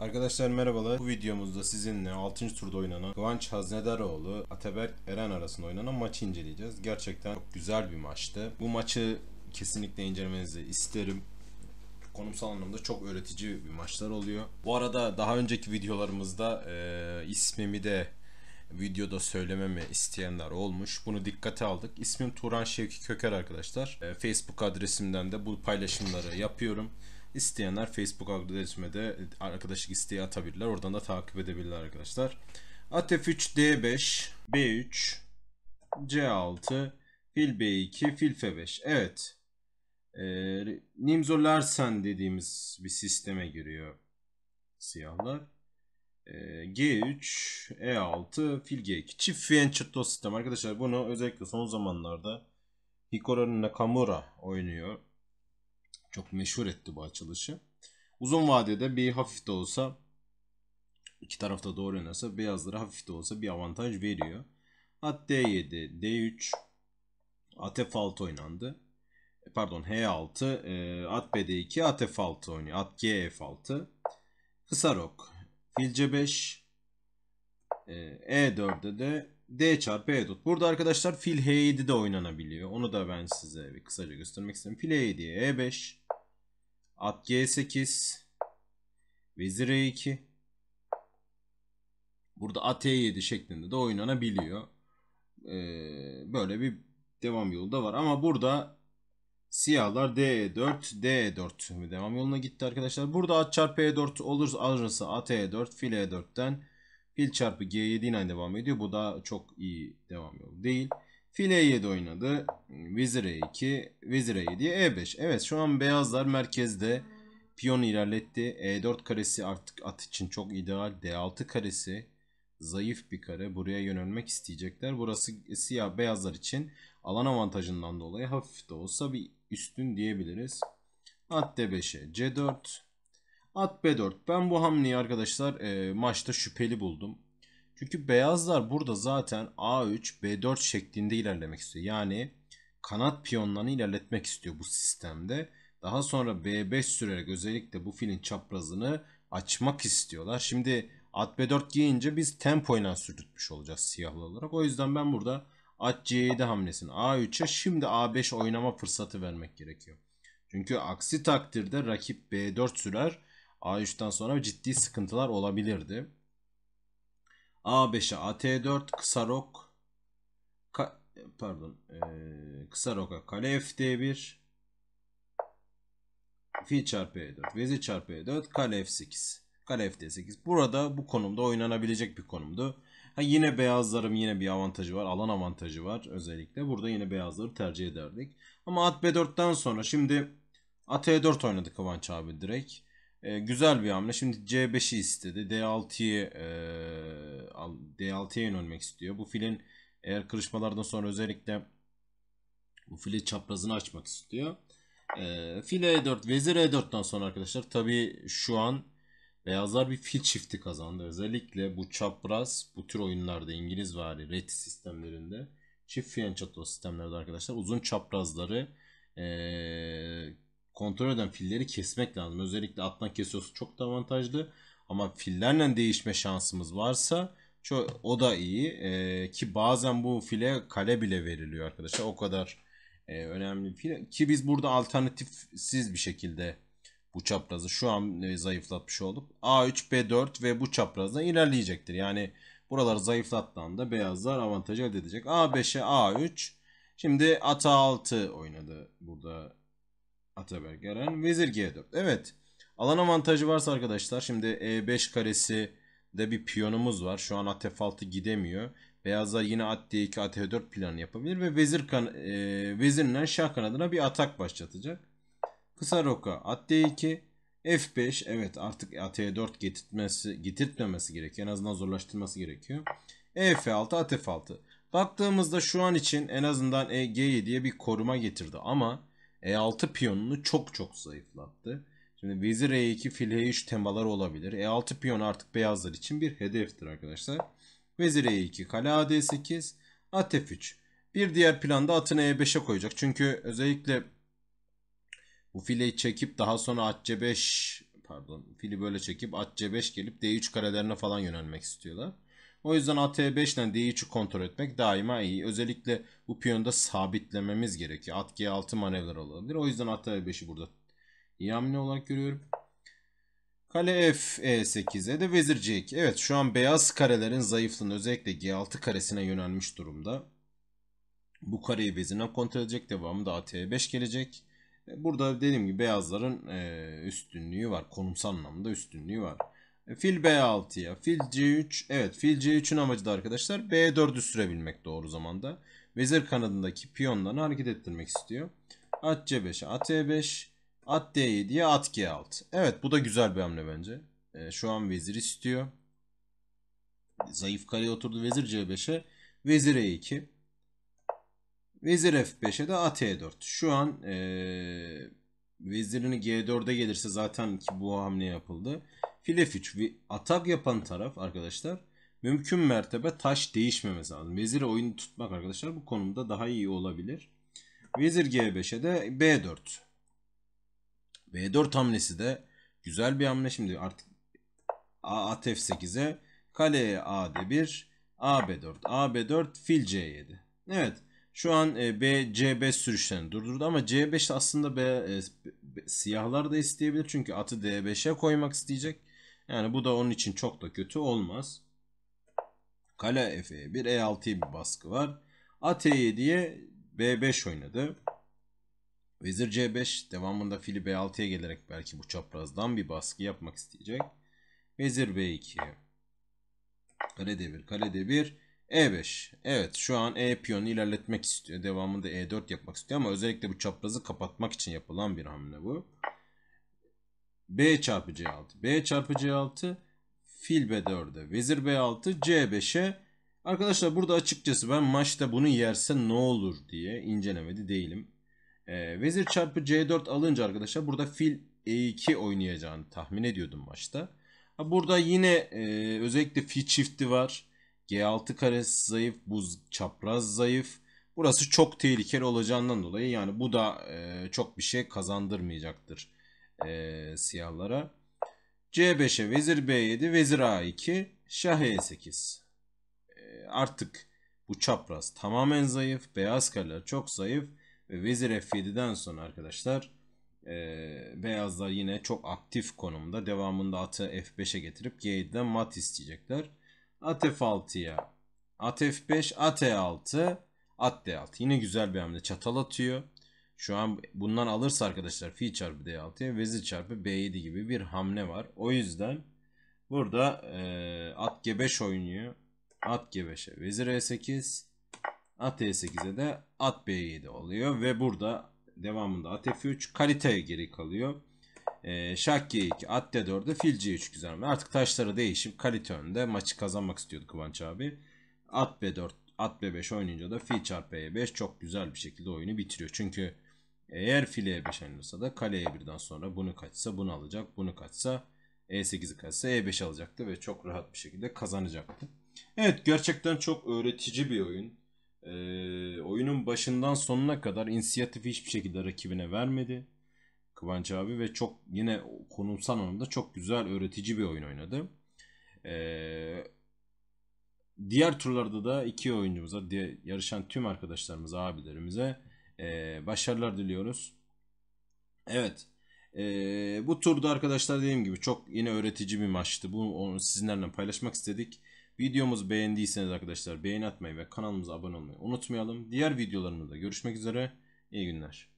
Arkadaşlar merhabalar. Bu videomuzda sizinle 6. turda oynanan Kıvanç Haznedaroğlu, Ataberk Eren arasında oynanan maçı inceleyeceğiz. Gerçekten çok güzel bir maçtı. Bu maçı kesinlikle incelemenizi isterim. Konumsal anlamda çok öğretici bir maçlar oluyor. Bu arada daha önceki videolarımızda e, ismimi de videoda söylememi isteyenler olmuş. Bunu dikkate aldık. İsmim Turan Şevki Köker arkadaşlar. E, Facebook adresimden de bu paylaşımları yapıyorum. İsteyenler Facebook adresime de arkadaşlık isteği atabilirler. Oradan da takip edebilirler arkadaşlar. Atef 3, D5, B3, C6, Fil B2, Fil F5. Evet. E, ee, Nimzo Larsen dediğimiz bir sisteme giriyor siyahlar. Ee, G3, E6, Fil G2. Çift fiyen çırtlı sistem arkadaşlar. Bunu özellikle son zamanlarda Hikaru Nakamura oynuyor. Çok meşhur etti bu açılışı. Uzun vadede bir hafif de olsa iki tarafta doğru oynarsa beyazlara hafif de olsa bir avantaj veriyor. At D7, D3, e, e, at F6 oynandı. Pardon H6, at BD2, at F6 oynuyor. At G F6. Kısa rok, fil C5, e, 4de de D çarpı E4. Burada arkadaşlar fil H7 de oynanabiliyor. Onu da ben size bir kısaca göstermek istedim. Fil h 7 E5, At G8. Vezir E2. Burada at E7 şeklinde de oynanabiliyor. Ee, böyle bir devam yolu da var. Ama burada siyahlar D4, e D4 e devam yoluna gitti arkadaşlar. Burada at çarpı E4 olur alırsa at E4, fil E4'ten fil çarpı G7 ile devam ediyor. Bu da çok iyi devam yolu değil. File E7 oynadı. Vezir E2, Vezir E7, E5. Evet şu an beyazlar merkezde piyon ilerletti. E4 karesi artık at için çok ideal. D6 karesi zayıf bir kare. Buraya yönelmek isteyecekler. Burası siyah beyazlar için alan avantajından dolayı hafif de olsa bir üstün diyebiliriz. At D5'e C4. At B4. Ben bu hamleyi arkadaşlar e, maçta şüpheli buldum. Çünkü beyazlar burada zaten A3, B4 şeklinde ilerlemek istiyor. Yani kanat piyonlarını ilerletmek istiyor bu sistemde. Daha sonra B5 sürerek özellikle bu filin çaprazını açmak istiyorlar. Şimdi at B4 giyince biz tempo ile sürdürtmüş olacağız siyahlı olarak. O yüzden ben burada at C7 hamlesini A3'e şimdi A5 oynama fırsatı vermek gerekiyor. Çünkü aksi takdirde rakip B4 sürer. A3'ten sonra ciddi sıkıntılar olabilirdi. A5'e AT4 kısa rok ka, pardon ee, kısa roka kale FD1 fil çarpı E4 vezir çarpı E4 kale F8 kale F8 burada bu konumda oynanabilecek bir konumdu. Ha yine beyazlarım yine bir avantajı var. Alan avantajı var özellikle. Burada yine beyazları tercih ederdik. Ama at B4'ten sonra şimdi at 4 oynadı Kıvanç abi direkt. E, güzel bir hamle. Şimdi C5'i istedi. D6'yı e, D6'ya yönelmek istiyor. Bu filin eğer kırışmalardan sonra özellikle bu fili çaprazını açmak istiyor. Ee, e, fil E4, vezir E4'ten sonra arkadaşlar tabi şu an beyazlar bir fil çifti kazandı. Özellikle bu çapraz bu tür oyunlarda İngiliz vari ret sistemlerinde çift fiyançato sistemlerde arkadaşlar uzun çaprazları e, kontrol eden filleri kesmek lazım. Özellikle attan kesiyorsa çok da avantajlı. Ama fillerle değişme şansımız varsa çok, o da iyi. Ee, ki bazen bu file kale bile veriliyor arkadaşlar. O kadar e, önemli file. Ki biz burada alternatifsiz bir şekilde bu çaprazı şu an e, zayıflatmış olduk. A3, B4 ve bu çaprazdan ilerleyecektir. Yani buraları zayıflattığında beyazlar avantaj elde edecek. A5'e A3. Şimdi ata 6 oynadı burada Ataberk Eren. Vezir G4. Evet. Alan avantajı varsa arkadaşlar şimdi E5 karesi de bir piyonumuz var. Şu an at F6 gidemiyor. Beyazlar yine at D2 at F4 planı yapabilir ve vezir kan e, vezirinden şah kanadına bir atak başlatacak. Kısa roka at D2 F5 evet artık at E4 getirtmesi, getirtmemesi gerekiyor. En azından zorlaştırması gerekiyor. E F6 at F6. Baktığımızda şu an için en azından E G7'ye bir koruma getirdi ama e6 piyonunu çok çok zayıflattı. Şimdi vezir E2, fil E3 temalar olabilir. E6 piyon artık beyazlar için bir hedeftir arkadaşlar. Vezir E2, kale AD8, at F3. Bir diğer planda atını E5'e koyacak. Çünkü özellikle bu fileyi çekip daha sonra at C5 pardon fili böyle çekip at C5 gelip D3 karelerine falan yönelmek istiyorlar. O yüzden at5'den d3'ü kontrol etmek daima iyi. Özellikle bu piyonda sabitlememiz gerekiyor. At g6 manevralar olabilir. O yüzden at e5'i burada iyi hamle olarak görüyorum. Kale f e8'e e de vezir c2. Evet şu an beyaz karelerin zayıflığını özellikle g6 karesine yönelmiş durumda. Bu kareyi vezirden kontrol edecek. Devamında at e5 gelecek. E, burada dediğim gibi beyazların e, üstünlüğü var. Konumsal anlamda üstünlüğü var. Fil B6'ya, fil C3. Evet fil C3'ün amacı da arkadaşlar B4'ü sürebilmek doğru zamanda. Vezir kanadındaki piyonlarını hareket ettirmek istiyor. At C5'e, at E5, at D7'ye, at G6. Evet bu da güzel bir hamle bence. E, şu an vezir istiyor. Zayıf kaleye oturdu vezir C5'e, vezir E2. Vezir F5'e de at E4. Şu an e, vezirini G4'e gelirse zaten ki bu hamle yapıldı file fiç ve atak yapan taraf arkadaşlar mümkün mertebe taş değişmemesi lazım. Vezir oyunu tutmak arkadaşlar bu konumda daha iyi olabilir. Vezir G5'e de B4. B4 hamlesi de güzel bir hamle şimdi artık A at F8'e kaleye AD1 AB4 AB4 fil C7. Evet şu an e, B C5 sürüşlerini durdurdu ama C5 aslında B, e, siyahlar da isteyebilir çünkü atı D5'e koymak isteyecek. Yani bu da onun için çok da kötü olmaz. Kale F1, e 6 bir baskı var. At E7'ye B5 oynadı. Vezir C5 devamında fili B6'ya gelerek belki bu çaprazdan bir baskı yapmak isteyecek. Vezir B2. Kale D1, kale D1. E5. Evet şu an E piyonu ilerletmek istiyor. Devamında E4 yapmak istiyor ama özellikle bu çaprazı kapatmak için yapılan bir hamle bu. B çarpı C6. B çarpı C6 fil B4'e, vezir B6, C5'e. Arkadaşlar burada açıkçası ben maçta bunu yerse ne olur diye incelemedi değilim. E, vezir çarpı C4 alınca arkadaşlar burada fil E2 oynayacağını tahmin ediyordum maçta. Ha, burada yine e, özellikle fil çifti var. G6 karesi zayıf, buz çapraz zayıf. Burası çok tehlikeli olacağından dolayı yani bu da e, çok bir şey kazandırmayacaktır e, siyahlara. C5'e vezir B7, vezir A2, şah E8. E, artık bu çapraz tamamen zayıf. Beyaz kareler çok zayıf. Ve vezir F7'den sonra arkadaşlar e, beyazlar yine çok aktif konumda. Devamında atı F5'e getirip G7'den mat isteyecekler. At F6'ya. At F5, at E6, at D6. Yine güzel bir hamle. Çatal atıyor. Şu an bundan alırsa arkadaşlar fi çarpı d6'ya vezir çarpı b7 gibi bir hamle var. O yüzden burada e, at g5 oynuyor. At g5'e vezir e8 at e8'e de at b7 oluyor ve burada devamında at f3 kaliteye geri kalıyor. E, şak g2 at d4'e fil c3 güzel hamle. Artık taşları değişip kalite önde maçı kazanmak istiyordu Kıvanç abi. At b4 at b5 oynayınca da fil çarpı e5 çok güzel bir şekilde oyunu bitiriyor. Çünkü eğer fileye 5 alınırsa da kaleye 1'den sonra bunu kaçsa bunu alacak. Bunu kaçsa E8'i kaçsa E5 alacaktı ve çok rahat bir şekilde kazanacaktı. Evet gerçekten çok öğretici bir oyun. Ee, oyunun başından sonuna kadar inisiyatifi hiçbir şekilde rakibine vermedi. Kıvanç abi ve çok yine konumsal anlamda çok güzel öğretici bir oyun oynadı. Ee, diğer turlarda da iki oyuncumuza, yarışan tüm arkadaşlarımıza, abilerimize e, başarılar diliyoruz. Evet. Ee, bu turda arkadaşlar dediğim gibi çok yine öğretici bir maçtı. Bu onu sizinlerle paylaşmak istedik. Videomuzu beğendiyseniz arkadaşlar beğeni atmayı ve kanalımıza abone olmayı unutmayalım. Diğer videolarımızda görüşmek üzere. İyi günler.